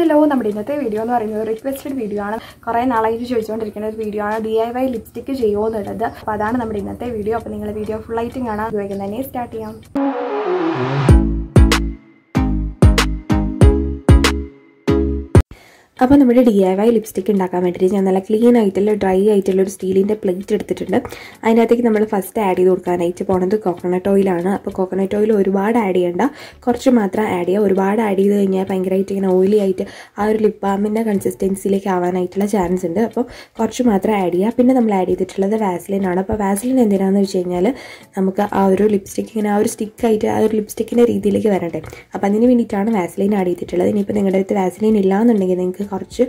hello നമ്മുടെ ഇന്നത്തെ video എന്ന് പറയുന്നത് റിക്വസ്റ്റഡ് വീഡിയോ ആണ് കുറേ നാളായിട്ട് ചോദിച്ചുകൊണ്ടിരിക്കുന്ന ഒരു വീഡിയോ ആണ് ഡി ഐ വൈ ലിപ്സ്റ്റിക്ക് ചെയ്യുമോ എന്നുള്ളത് അപ്പോൾ അതാണ് നമ്മുടെ ഇന്നത്തെ വീഡിയോ അപ്പോൾ നിങ്ങൾ വീഡിയോ ഫുൾ ആയിട്ടും കാണാൻ ഉപയോഗിക്കുന്നതന്നെ തന്നെ സ്റ്റാർട്ട് ചെയ്യാം അപ്പോൾ നമ്മുടെ ഡി ഐ വൈ ലിപ്സ്റ്റിക് ഉണ്ടാക്കാൻ വേണ്ടിയിട്ട് ഞാൻ നല്ല ക്ലീൻ ആയിട്ടുള്ള ഡ്രൈ ആയിട്ടുള്ള ഒരു സ്റ്റീലിൻ്റെ പ്ലേറ്റ് എടുത്തിട്ടുണ്ട് അതിനകത്തേക്ക് നമ്മൾ ഫസ്റ്റ് ആഡ് ചെയ്ത് കൊടുക്കാനായിട്ട് പോണത് കോക്കനട്ട് ഓയിലാണ് അപ്പോൾ കോക്കനട്ട് ഓയിൽ ഒരുപാട് ആഡ് ചെയ്യേണ്ട കുറച്ച് മാത്രം ആഡ് ചെയ്യുക ഒരുപാട് ആഡ് ചെയ്ത് കഴിഞ്ഞാൽ ഭയങ്കരമായിട്ട് ഇങ്ങനെ ഓയിലി ആയിട്ട് ആ ഒരു ലിപ് ബാമിൻ്റെ കൺസിസ്റ്റൻസിയിലേക്ക് ആവാനായിട്ടുള്ള ചാൻസ് ഉണ്ട് അപ്പോൾ കുറച്ച് മാത്രം ആഡ് ചെയ്യുക പിന്നെ നമ്മൾ ആഡ് ചെയ്തിട്ടുള്ളത് ആണ് അപ്പോൾ വാസലിൻ എന്തിനാണെന്ന് വെച്ച് കഴിഞ്ഞാൽ നമുക്ക് ആ ഒരു ലിപ്സ്റ്റിക് ഇങ്ങനെ ആ ഒരു സ്റ്റിക്കായിട്ട് ആ ഒരു ലിപ്സ്റ്റിക്കിൻ്റെ രീതിയിലേക്ക് വരണ്ടേ അപ്പോൾ അതിന് വേണ്ടിയിട്ടാണ് വാസലിൻ ആഡ് ചെയ്തിട്ടുള്ളത് ഇനിയിപ്പോൾ നിങ്ങളുടെ അടുത്ത് വാസലിൻ ഇല്ല എന്നുണ്ടെങ്കിൽ നിങ്ങൾക്ക് കുറച്ച്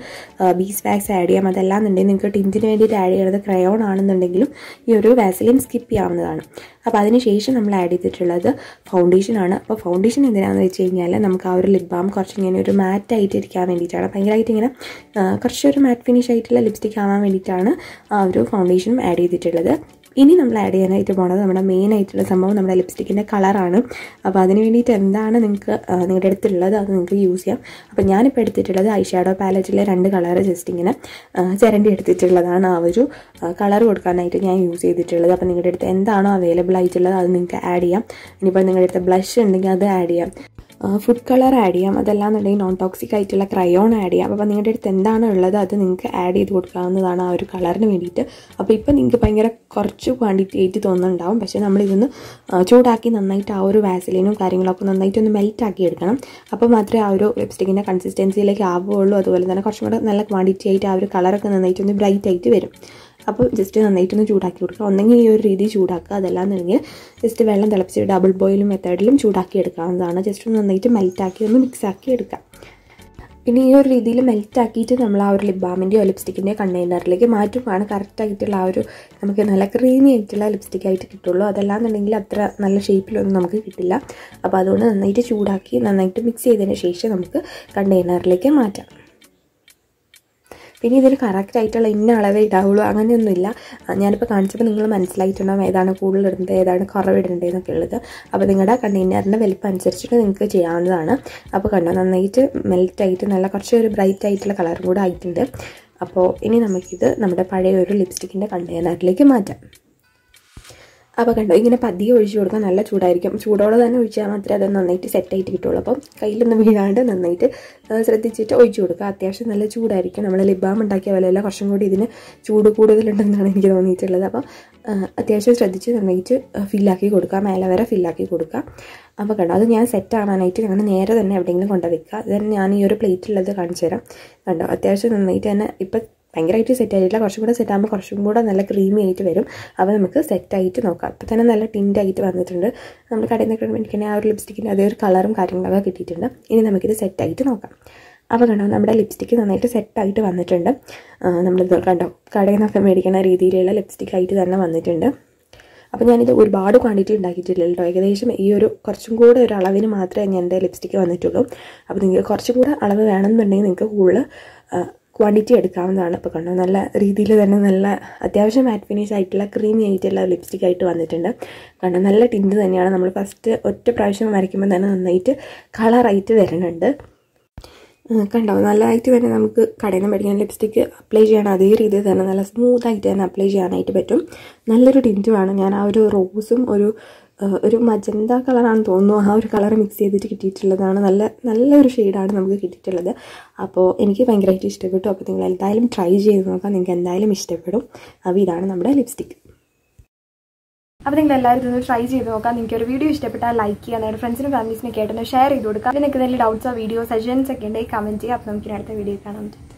ബീസ് വാക്സ് ആഡ് ചെയ്യാം അതെല്ലാം എന്നുണ്ടെങ്കിൽ നിങ്ങൾക്ക് ടിൻറ്റിന് വേണ്ടിയിട്ട് ആഡ് ചെയ്യുന്നത് ക്രയോൺ ആണെന്നുണ്ടെങ്കിലും ഈ ഒരു വാസലിൻ സ്കിപ്പ് ചെയ്യാവുന്നതാണ് അപ്പോൾ ശേഷം നമ്മൾ ആഡ് ചെയ്തിട്ടുള്ളത് ഫൗണ്ടേഷൻ ആണ് അപ്പോൾ ഫൗണ്ടേഷൻ എന്തിനാണെന്ന് വെച്ച് കഴിഞ്ഞാൽ നമുക്ക് ആ ഒരു ലിപ് ബാം കുറച്ച് ഇങ്ങനെ ഒരു മാറ്റ് ആയിട്ട് ഇരിക്കാൻ വേണ്ടിയിട്ടാണ് ഭയങ്കരമായിട്ട് ഇങ്ങനെ കുറച്ചൊരു മാറ്റ് ഫിനിഷ് ആയിട്ടുള്ള ലിപ്സ്റ്റിക് ആവാൻ വേണ്ടിയിട്ടാണ് ആ ഒരു ഫൗണ്ടേഷനും ആഡ് ചെയ്തിട്ടുള്ളത് ഇനി നമ്മൾ ആഡ് ചെയ്യാനായിട്ട് പോകുന്നത് നമ്മുടെ മെയിൻ ആയിട്ടുള്ള സംഭവം നമ്മുടെ ലിപ്സ്റ്റിക്കിൻ്റെ കളറാണ് അപ്പോൾ അതിന് വേണ്ടിയിട്ട് എന്താണ് നിങ്ങൾക്ക് നിങ്ങളുടെ അടുത്തുള്ളത് അത് നിങ്ങൾക്ക് യൂസ് ചെയ്യാം അപ്പോൾ ഞാനിപ്പോൾ എടുത്തിട്ടുള്ളത് ഐ ഷാഡോ പാലറ്റിലെ രണ്ട് കളറ് ജസ്റ്റ് ഇങ്ങനെ ചിരണ്ടി എടുത്തിട്ടുള്ളതാണ് ആ ഒരു കളർ കൊടുക്കാനായിട്ട് ഞാൻ യൂസ് ചെയ്തിട്ടുള്ളത് അപ്പോൾ നിങ്ങളുടെ അടുത്ത് എന്താണോ അവൈലബിൾ ആയിട്ടുള്ളത് അത് നിങ്ങൾക്ക് ആഡ് ചെയ്യാം ഇനിയിപ്പോൾ നിങ്ങളുടെ അടുത്ത് ബ്ലഷ് ഉണ്ടെങ്കിൽ അത് ആഡ് ചെയ്യാം ഫുഡ് കളർ ആഡ് ചെയ്യാം അതല്ലാന്നുണ്ടെങ്കിൽ നോൺ ടോക്സിക് ആയിട്ടുള്ള ക്രയോൺ ആഡ് ചെയ്യാം അപ്പോൾ നിങ്ങളുടെ അടുത്ത് എന്താണ് ഉള്ളത് അത് നിങ്ങൾക്ക് ആഡ് ചെയ്ത് കൊടുക്കാവുന്നതാണ് ആ ഒരു കളറിന് വേണ്ടിയിട്ട് അപ്പോൾ ഇപ്പോൾ നിങ്ങൾക്ക് ഭയങ്കര കുറച്ച് ക്വാണ്ടിറ്റി ആയിട്ട് തോന്നുന്നുണ്ടാവും പക്ഷേ നമ്മളിതൊന്ന് ചൂടാക്കി നന്നായിട്ട് ആ ഒരു വാസലിനും കാര്യങ്ങളൊക്കെ നന്നായിട്ട് ഒന്ന് മെൽറ്റ് ആക്കി എടുക്കണം അപ്പോൾ മാത്രമേ ആ ഒരു ലിപ്സ്റ്റിക്കിൻ്റെ കൺസിസ്റ്റൻസിയിലേക്ക് ആവുകയുള്ളൂ അതുപോലെ തന്നെ കുറച്ചും കൂടെ നല്ല ക്വാണ്ടിറ്റി ആയിട്ട് ആ ഒരു കളറൊക്കെ നന്നായിട്ട് ഒന്ന് ബ്രൈറ്റ് ആയിട്ട് വരും അപ്പോൾ ജസ്റ്റ് നന്നായിട്ടൊന്ന് ചൂടാക്കി കൊടുക്കുക ഒന്നെങ്കിൽ ഈ ഒരു രീതി ചൂടാക്കുക അതല്ലാന്നുണ്ടെങ്കിൽ ജസ്റ്റ് വെള്ളം തിളപ്പിച്ച് ഡബിൾ ബോയിൽ മെത്തേഡിലും ചൂടാക്കി എടുക്കാവുന്നതാണ് ജസ്റ്റ് ഒന്ന് നന്നായിട്ട് മെൽറ്റാക്കി ഒന്ന് മിക്സാക്കി എടുക്കാം പിന്നെ ഈ ഒരു രീതിയിൽ മെൽറ്റാക്കിയിട്ട് നമ്മൾ ആ ഒരു ലിപ് ബാമിൻ്റെയോ ലിപ്സ്റ്റിക്കിൻ്റെയോ കണ്ടെയ്നറിലേക്ക് മാറ്റുമ്പോഴാണ് കറക്റ്റായിട്ടുള്ള ആ ഒരു നമുക്ക് നല്ല ക്രീമി ആയിട്ടുള്ള ലിപ്സ്റ്റിക് ആയിട്ട് കിട്ടുള്ളൂ അതല്ലാന്നുണ്ടെങ്കിൽ അത്ര നല്ല ഷേപ്പിലൊന്നും നമുക്ക് കിട്ടില്ല അപ്പോൾ അതുകൊണ്ട് നന്നായിട്ട് ചൂടാക്കി നന്നായിട്ട് മിക്സ് ചെയ്തതിന് ശേഷം നമുക്ക് കണ്ടെയ്നറിലേക്ക് മാറ്റാം പിന്നെ ഇതിന് കറക്റ്റായിട്ടുള്ള ഇന്ന അളവേ ഇടാവുള്ളൂ അങ്ങനെയൊന്നുമില്ല ഞാനിപ്പോൾ കാണിച്ചപ്പോൾ നിങ്ങൾ മനസ്സിലായിട്ടുണ്ടാവും ഏതാണ് കൂടുതൽ ഇടേണ്ടത് ഏതാണ് കുറവ് എന്നൊക്കെ ഉള്ളത് അപ്പോൾ നിങ്ങളുടെ കണ്ടെയ്നറിൻ്റെ വലിപ്പം അനുസരിച്ചിട്ട് നിങ്ങൾക്ക് ചെയ്യാവുന്നതാണ് അപ്പോൾ കണ്ടോ നന്നായിട്ട് മെൽറ്റായിട്ട് നല്ല കുറച്ച് ഒരു ബ്രൈറ്റ് ആയിട്ടുള്ള കളറും കൂടെ ആയിട്ടുണ്ട് അപ്പോൾ ഇനി നമുക്കിത് നമ്മുടെ പഴയ ഒരു ലിപ്സ്റ്റിക്കിൻ്റെ കണ്ടെയ്നറിലേക്ക് മാറ്റാം അപ്പോൾ കണ്ടോ ഇങ്ങനെ പതിയെ ഒഴിച്ചു കൊടുക്കാൻ നല്ല ചൂടായിരിക്കും ചൂടോടെ തന്നെ ഒഴിച്ചാൽ മാത്രമേ അത് നന്നായിട്ട് സെറ്റായിട്ട് കിട്ടുള്ളൂ അപ്പം കയ്യിലൊന്നും വീഴാണ്ട് നന്നായിട്ട് ശ്രദ്ധിച്ചിട്ട് ഒഴിച്ചു കൊടുക്കുക അത്യാവശ്യം നല്ല ചൂടായിരിക്കും നമ്മൾ ലിബാം ഉണ്ടാക്കിയ വിലയല്ല കുറച്ചും കൂടി ഇതിന് ചൂട് കൂടുതലുണ്ടെന്നാണ് എനിക്ക് തോന്നിയിട്ടുള്ളത് അപ്പം അത്യാവശ്യം ശ്രദ്ധിച്ച് നന്നായിട്ട് ഫില്ലാക്കി കൊടുക്കുക മേലെ വരെ ഫില്ലാക്കി കൊടുക്കുക അപ്പോൾ കണ്ടോ അത് ഞാൻ സെറ്റ് ആവാനായിട്ട് ഞങ്ങൾ നേരെ തന്നെ എവിടെയെങ്കിലും കൊണ്ടുവയ്ക്കുക അത് ഞാൻ ഈ ഒരു പ്ലേറ്റിലത് കാണിച്ചു തരാം കണ്ടോ അത്യാവശ്യം നന്നായിട്ട് തന്നെ ഇപ്പം ഭയങ്കരമായിട്ട് സെറ്റ് ആയിട്ടില്ല കുറച്ചും കൂടെ സെറ്റ് ആകുമ്പോൾ കുറച്ചും കൂടെ നല്ല ക്രീമി ആയിട്ട് വരും അപ്പോൾ നമുക്ക് സെറ്റായിട്ട് നോക്കാം അപ്പോൾ തന്നെ നല്ല ആയിട്ട് വന്നിട്ടുണ്ട് നമ്മൾ കടയിൽ നിന്നൊക്കെ മേടിക്കണേ ആ ഒരു ലിപ്സ്റ്റിക്കിൻ്റെ അതേ ഒരു കളറും കാര്യങ്ങളൊക്കെ കിട്ടിയിട്ടുണ്ട് ഇനി നമുക്കിത് സെറ്റായിട്ട് നോക്കാം അപ്പോൾ കണ്ടോ നമ്മുടെ ലിപ്സ്റ്റിക്ക് നന്നായിട്ട് സെറ്റായിട്ട് വന്നിട്ടുണ്ട് നമ്മളിത് കണ്ടോ കടയിൽ നിന്നൊക്കെ മേടിക്കുന്ന രീതിയിലുള്ള ആയിട്ട് തന്നെ വന്നിട്ടുണ്ട് അപ്പോൾ ഞാനിത് ഒരുപാട് ക്വാണ്ടിറ്റി ഉണ്ടാക്കിയിട്ടില്ല കേട്ടോ ഏകദേശം ഈ ഒരു കുറച്ചും കൂടെ ഒരു അളവിന് മാത്രമേ ഞാൻ എൻ്റെ ലിപ്സ്റ്റിക്ക് വന്നിട്ടുള്ളൂ അപ്പോൾ നിങ്ങൾക്ക് കുറച്ചും കൂടെ അളവ് വേണമെന്നുണ്ടെങ്കിൽ നിങ്ങൾക്ക് കൂടുതൽ ക്വാണ്ടിറ്റി എടുക്കാവുന്നതാണ് ഇപ്പോൾ കണ്ടോ നല്ല രീതിയിൽ തന്നെ നല്ല അത്യാവശ്യം മാറ്റ് ഫിനിഷ് ആയിട്ടുള്ള ക്രീമി ആയിട്ടുള്ള ലിപ്സ്റ്റിക് ആയിട്ട് വന്നിട്ടുണ്ട് കണ്ടോ നല്ല ടിൻറ്റ് തന്നെയാണ് നമ്മൾ ഫസ്റ്റ് ഒറ്റ പ്രാവശ്യം വരയ്ക്കുമ്പോൾ തന്നെ നന്നായിട്ട് കളറായിട്ട് വരുന്നുണ്ട് കണ്ടോ നല്ലതായിട്ട് തന്നെ നമുക്ക് കടയിൽ നിന്ന് മേടിക്കാൻ ലിപ്സ്റ്റിക്ക് അപ്ലൈ ചെയ്യണം അതേ രീതിയിൽ തന്നെ നല്ല സ്മൂത്തായിട്ട് തന്നെ അപ്ലൈ ചെയ്യാനായിട്ട് പറ്റും നല്ലൊരു ടിൻറ്റുമാണ് ഞാൻ ആ ഒരു റോസും ഒരു ഒരു മജന്ത കളറാണെന്ന് തോന്നുന്നു ആ ഒരു കളർ മിക്സ് ചെയ്തിട്ട് കിട്ടിയിട്ടുള്ളതാണ് നല്ല നല്ലൊരു ഷെയ്ഡാണ് നമുക്ക് കിട്ടിയിട്ടുള്ളത് അപ്പോൾ എനിക്ക് ഭയങ്കരമായിട്ട് ഇഷ്ടപ്പെട്ടു അപ്പോൾ നിങ്ങൾ എന്തായാലും ട്രൈ ചെയ്ത് നോക്കാം നിങ്ങൾക്ക് എന്തായാലും ഇഷ്ടപ്പെടും അപ്പോൾ ഇതാണ് നമ്മുടെ ലിപ്സ്റ്റിക്ക് അപ്പോൾ നിങ്ങൾ എല്ലാവരും ഇതൊന്ന് ട്രൈ ചെയ്ത് നോക്കാം നിങ്ങൾക്ക് ഒരു വീഡിയോ ഇഷ്ടപ്പെട്ടാൽ ലൈക്ക് ചെയ്യുക നിങ്ങളുടെ ഫ്രണ്ട്സിനും ഫാമിലീസിനൊക്കെ ആയിട്ടൊന്ന് ഷെയർ ചെയ്ത് കൊടുക്കാം നിങ്ങൾക്ക് എന്തെങ്കിലും ഡൗട്ട്സോ വീഡിയോ സജഷൻസ് ഒക്കെ ഉണ്ടെങ്കിൽ കമൻറ്റ് ചെയ്യാം അപ്പോൾ നമുക്ക് അടുത്ത വീഡിയോ കാണാൻ പറ്റും